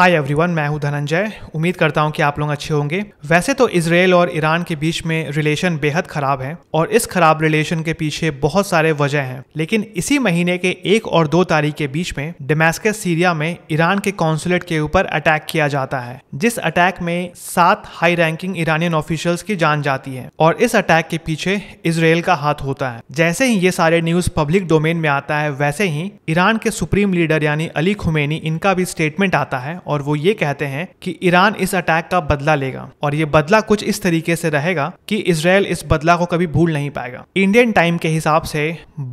hi everyone मैं हूं धनंजय उम्मीद करता हूं कि आप लोग अच्छे होंगे वैसे तो इसराइल और ईरान के बीच में रिलेशन बेहद खराब है और इस खराब रिलेशन के पीछे बहुत सारे वजह हैं लेकिन इसी महीने के एक और दो तारीख के बीच में डेमेस्कस सीरिया में ईरान के कौंसुलेट के ऊपर अटैक किया जाता है जिस अटैक में सात हाई रैंकिंग ईरानियन ऑफिशियल्स की जान जाती है और इस अटैक के पीछे इसराइल का हाथ होता है जैसे ही ये सारे न्यूज पब्लिक डोमेन में आता है वैसे ही ईरान के सुप्रीम लीडर यानी अली खुमेनी इनका भी स्टेटमेंट आता है और वो ये कहते हैं कि ईरान इस अटैक का बदला लेगा और ये बदला कुछ इस तरीके से रहेगा कि इसराइल इस बदला को कभी भूल नहीं पाएगा इंडियन टाइम के हिसाब से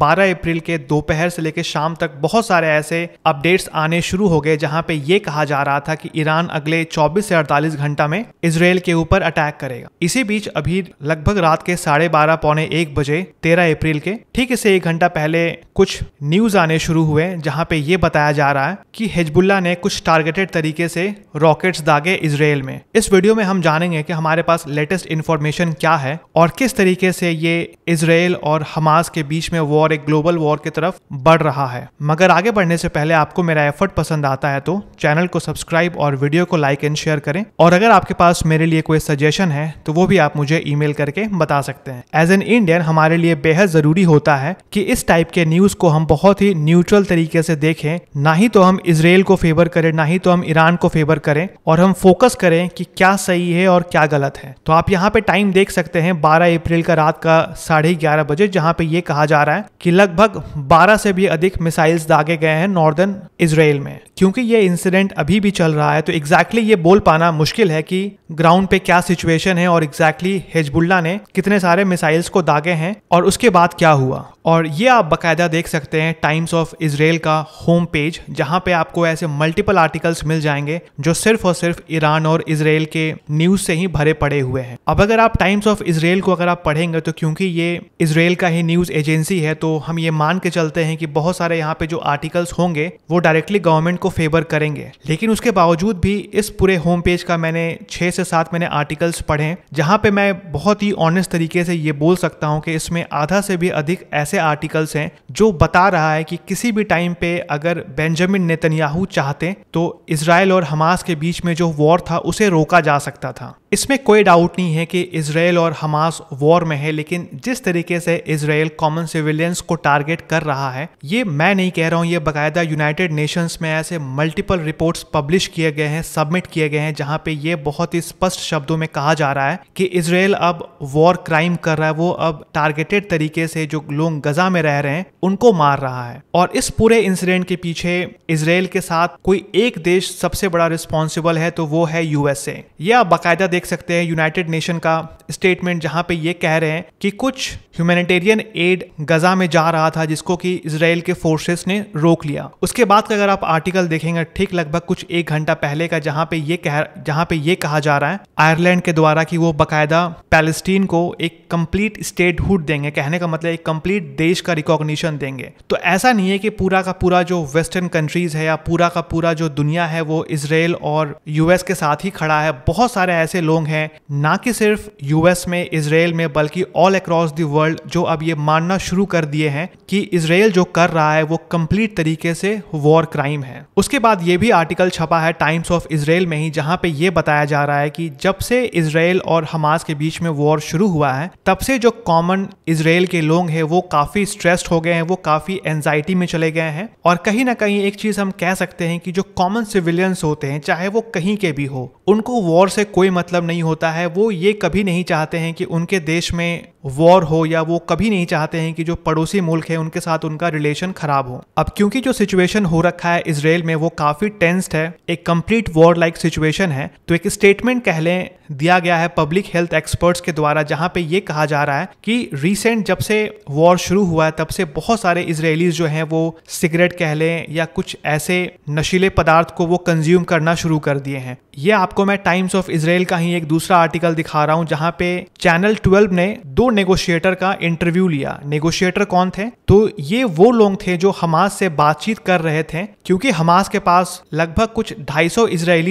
12 अप्रैल के दोपहर से लेकर शाम तक बहुत सारे ऐसे अपडेट्स आने शुरू हो गए जहां पे ये कहा जा रहा था कि ईरान अगले 24 से 48 घंटा में इसराइल के ऊपर अटैक करेगा इसी बीच अभी लगभग रात के साढ़े बारह पौने एक बजे तेरह अप्रैल के ठीक से एक घंटा पहले कुछ न्यूज आने शुरू हुए जहां पे ये बताया जा रहा है कि हिजबुल्ला ने कुछ टारगेटेड तरीके तरीके से रॉकेट्स दागे इसराइल में इस वीडियो में हम जानेंगे कि हमारे पास लेटेस्ट इन्फॉर्मेशन क्या है और किस तरीके से ये इसराइल और हमास के बीच में वॉर एक ग्लोबल वॉर की तरफ बढ़ रहा है मगर आगे बढ़ने से पहले आपको मेरा एफर्ट पसंद आता है तो चैनल को सब्सक्राइब और वीडियो को लाइक एंड शेयर करें और अगर आपके पास मेरे लिए कोई सजेशन है तो वो भी आप मुझे ईमेल करके बता सकते हैं एज एन इंडियन हमारे लिए बेहद जरूरी होता है कि इस टाइप के न्यूज को हम बहुत ही न्यूट्रल तरीके से देखें ना ही तो हम इसराइल को फेवर करें ना ही तो हम ईरान को फेवर करें और हम फोकस करें कि क्या सही है और क्या गलत है तो आप यहाँ पे टाइम देख सकते हैं 12 अप्रैल का रात का साढ़े ग्यारह बजे जहाँ पे ये कहा जा रहा है कि लगभग 12 से भी अधिक मिसाइल्स दागे गए हैं नॉर्दर्न इसराइल में क्योंकि ये इंसिडेंट अभी भी चल रहा है तो एग्जैक्टली exactly ये बोल पाना मुश्किल है कि ग्राउंड पे क्या सिचुएशन है और एग्जैक्टली exactly हिजबुल्ला ने कितने सारे मिसाइल्स को दागे हैं और उसके बाद क्या हुआ और ये आप बकायदा देख सकते हैं टाइम्स ऑफ इसराइल का होम पेज जहां पे आपको ऐसे मल्टीपल आर्टिकल्स मिल मिल जाएंगे जो सिर्फ और सिर्फ ईरान और इसराइल के न्यूज से ही भरे पड़े हुए हैं अब अगर आप टाइम्स ऑफ इसराइल को अगर आप पढ़ेंगे तो क्योंकि ये इसराइल का ही न्यूज एजेंसी है तो हम ये मान के चलते हैं कि बहुत सारे यहाँ पे जो आर्टिकल्स होंगे वो डायरेक्टली गवर्नमेंट को फेवर करेंगे लेकिन उसके बावजूद भी इस पूरे होम पेज का मैंने छह से सात मैंने आर्टिकल्स पढ़े जहां पे मैं बहुत ही ऑनेस्ट तरीके से ये बोल सकता हूँ कि इसमें आधा से भी अधिक ऐसे आर्टिकल्स हैं जो बता रहा है कि किसी भी टाइम पे अगर बेंजामिन नेतन्याहू चाहते तो इस इसराइल और हमास के बीच में जो वॉर था उसे रोका जा सकता था इसमें कोई डाउट नहीं है कि इसराइल और हमास वॉर में है लेकिन जिस तरीके से इसराइल कॉमन सिविलियंस को टारगेट कर रहा है ये मैं नहीं कह रहा हूँ ये बाकायदा यूनाइटेड नेशंस में ऐसे मल्टीपल रिपोर्ट्स पब्लिश किए गए हैं सबमिट किए गए हैं जहाँ पे ये बहुत ही स्पष्ट शब्दों में कहा जा रहा है कि इसराइल अब वॉर क्राइम कर रहा है वो अब टारगेटेड तरीके से जो लोग गजा में रह रहे हैं उनको मार रहा है और इस पूरे इंसिडेंट के पीछे इसराइल के साथ कोई एक देश सबसे बड़ा रिस्पॉन्सिबल है तो वो है यूएसए ये आप बाकायदा देख सकते हैं यूनाइटेड नेशन का स्टेटमेंट जहां पे ये कह रहे हैं कि कुछ ह्यूमैनिटेरियन एड गजा में जा रहा था जिसको कि इसराइल के फोर्सेस ने रोक लिया उसके बाद का अगर आप आर्टिकल देखेंगे ठीक लगभग कुछ एक घंटा पहले का जहां पे ये कह जहां पे ये कहा जा रहा है आयरलैंड के द्वारा कि वो बाकायदा पैलेस्टीन को एक कंप्लीट स्टेटहुड देंगे कहने का मतलब एक कंप्लीट देश का रिकॉग्निशन देंगे तो ऐसा नहीं है कि पूरा का पूरा जो वेस्टर्न कंट्रीज है या पूरा का पूरा जो दुनिया है वो इसराइल और यूएस के साथ ही खड़ा है बहुत सारे ऐसे लोग हैं ना कि सिर्फ यूएस में इसराइल में बल्कि ऑल अक्रॉस द वर्ल्ड जो अब ये मानना शुरू कर दिए हैं कि इसराइल जो कर रहा है वो कंप्लीट तरीके से वॉर क्राइम है उसके बाद ये भी आर्टिकल छपा है टाइम्स ऑफ इसराइल में ही जहां पे ये बताया जा रहा है कि जब से इसराइल और हमास के बीच में वॉर शुरू हुआ है तब से जो कॉमन इसराइल के लोग हैं वो काफी स्ट्रेस्ड हो गए हैं वो काफी एंजाइटी में चले गए हैं और कहीं ना कहीं एक चीज हम कह सकते हैं कि जो कॉमन सिविल सिविलियंस होते हैं चाहे वो कहीं के भी हो उनको वॉर से कोई मतलब नहीं होता है वो ये कभी नहीं चाहते हैं कि उनके देश में वॉर हो या वो कभी नहीं चाहते हैं कि जो पड़ोसी मुल्क है उनके साथ उनका रिलेशन खराब हो अब क्योंकि जो सिचुएशन हो रखा है इसराइल में वो काफी टेंस्ड है एक कंप्लीट वॉर लाइक सिचुएशन है तो एक स्टेटमेंट कह लें दिया गया है पब्लिक हेल्थ एक्सपर्ट्स के द्वारा जहां पे ये कहा जा रहा है कि रिसेंट जब से वॉर शुरू हुआ है तब से बहुत सारे इसराइलीज जो हैं वो सिगरेट कह लें या कुछ ऐसे नशीले पदार्थ को वो कंज्यूम करना शुरू कर दिए हैं ये आपको मैं टाइम्स ऑफ इसराइल का ही एक दूसरा आर्टिकल दिखा रहा हूँ जहाँ पे चैनल ट्वेल्व ने दो नेगोशिएटर का इंटरव्यू लिया नेगोशिएटर कौन थे तो ये वो लोग थे जो हमास से बातचीत कर रहे थे क्योंकि हमास के पास लगभग कुछ 250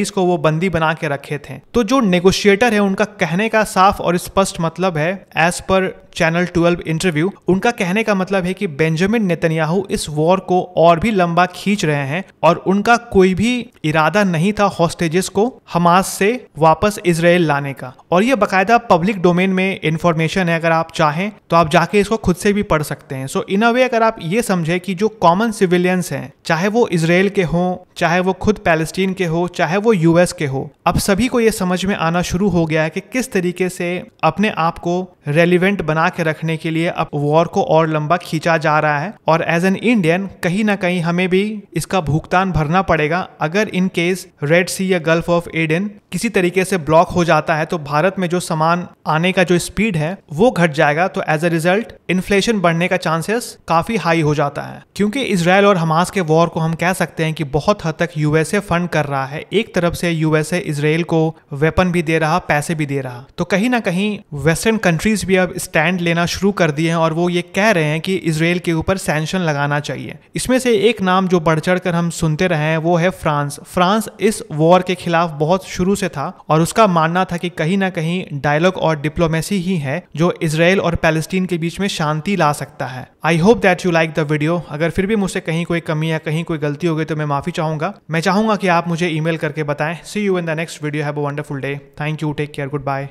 सौ को वो बंदी बना के रखे थे तो जो नेगोशिएटर है उनका कहने का साफ और स्पष्ट मतलब है as per channel twelve interview उनका कहने का मतलब है कि बेंजामिन नेतन्याहू इस वॉर को और भी लंबा खींच रहे हैं और उनका कोई भी इरादा नहीं था हॉस्टेजेस को हमास से वापस इसराइल लाने का और ये बाकायदा पब्लिक डोमेन में इंफॉर्मेशन है अगर आप चाहें तो आप जाके इसको खुद से भी पढ़ सकते हैं सो इन अ वे अगर आप ये समझे कि जो कॉमन सिविलियंस हैं चाहे वो इसराइल के हों चाहे वो खुद पैलेस्टीन के हो चाहे वो यूएस के हो अब सभी को ये समझ में आना शुरू हो गया है कि किस तरीके से अपने आप को रेलिवेंट बना के रखने के लिए अब वॉर को और लंबा खींचा जा रहा है और एज एन इंडियन कहीं ना कहीं हमें भी इसका भुगतान भरना पड़ेगा अगर इन केस रेड सी या गल्फ ऑफ एडन किसी तरीके से ब्लॉक हो जाता है तो भारत में जो सामान आने का जो स्पीड है वो घट जाएगा तो एज अ रिजल्ट इन्फ्लेशन बढ़ने का चांसेस काफी हाई हो जाता है क्योंकि इसराइल और हमास के वॉर को हम कह सकते हैं कि बहुत हद तक यूएसए फंड कर रहा है एक तरफ से यूएसए इसराइल को वेपन भी दे रहा पैसे भी दे रहा तो कहीं ना कहीं वेस्टर्न कंट्रीज कंट्रीज़ भी अब स्टैंड लेना शुरू कर दिए हैं और वो ये कह रहे हैं कि इसराइल के ऊपर सैंक्शन लगाना चाहिए इसमें से एक नाम जो बढ़ चढ़ कर हम सुनते रहे हैं वो है फ्रांस फ्रांस इस वॉर के खिलाफ बहुत शुरू से था और उसका मानना था कि कहीं ना कहीं डायलॉग और डिप्लोमेसी ही है जो इसराइल और पैलेस्टीन के बीच में शांति ला सकता है I hope that you like the video अगर फिर भी मुझसे कहीं कोई कमी या कहीं कोई गलती हो गई तो मैं माफी चाहूंगा मैं चाहूंगा कि आप मुझे ईमेल करके बताएं see you in the next video have a wonderful day thank you take care good bye